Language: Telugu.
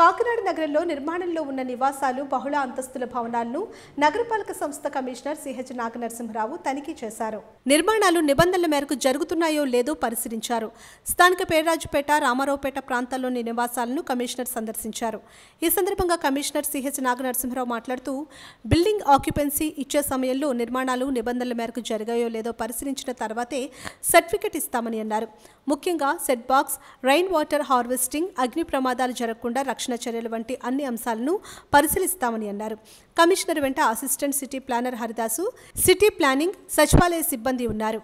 కాకినాడ నగరంలో నిర్మాణంలో ఉన్న నివాసాలు బహుళ అంతస్తుల భవనాలను నగరపాలక సంస్థ కమిషనర్ సిహెచ్ నాగనరసింహరావు తనిఖీ చేశారు నిర్మాణాలు నిబంధనల మేరకు జరుగుతున్నాయో లేదో పరిశీలించారు స్థానిక పేర్రాజుపేట రామారావుపేట ప్రాంతాల్లోని నివాసాలను కమిషనర్ సందర్శించారు ఈ సందర్భంగా కమిషనర్ సిహెచ్ నాగనరసింహరావు మాట్లాడుతూ బిల్డింగ్ ఆక్యుపెన్సీ ఇచ్చే సమయంలో నిర్మాణాలు నిబంధనల మేరకు జరిగాయో లేదో పరిశీలించిన తర్వాతే సర్టిఫికెట్ ఇస్తామని అన్నారు ముఖ్యంగా setbacks rain water harvesting అగ్ని ప్రమాదాలు జరగకుండా రక్షణ రక్షణ చర్యలు వంటి అన్ని అంశాలను పరిశీలిస్తామని అన్నారు కమిషనర్ వెంట assistant city planner Haridasu city planning సచివాలయ సిబ్బంది ఉన్నారు